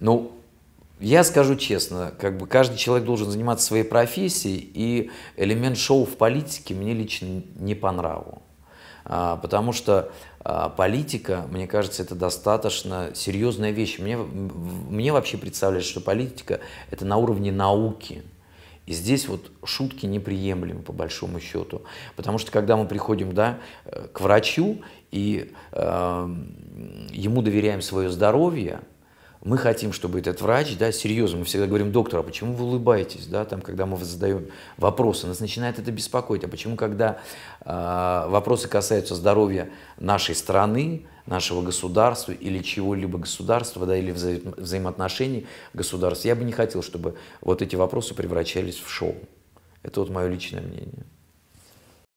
Ну, я скажу честно, как бы каждый человек должен заниматься своей профессией, и элемент шоу в политике мне лично не по нраву. А, потому что а, политика, мне кажется, это достаточно серьезная вещь. Мне, мне вообще представляется, что политика – это на уровне науки. И здесь вот шутки неприемлемы, по большому счету. Потому что когда мы приходим да, э, к врачу и э, ему доверяем свое здоровье – мы хотим, чтобы этот врач, да, серьезно, мы всегда говорим, доктор, а почему вы улыбаетесь, да, там, когда мы задаем вопросы, нас начинает это беспокоить, а почему, когда э, вопросы касаются здоровья нашей страны, нашего государства или чего-либо государства, да, или вза взаимоотношений государств, я бы не хотел, чтобы вот эти вопросы превращались в шоу. Это вот мое личное мнение.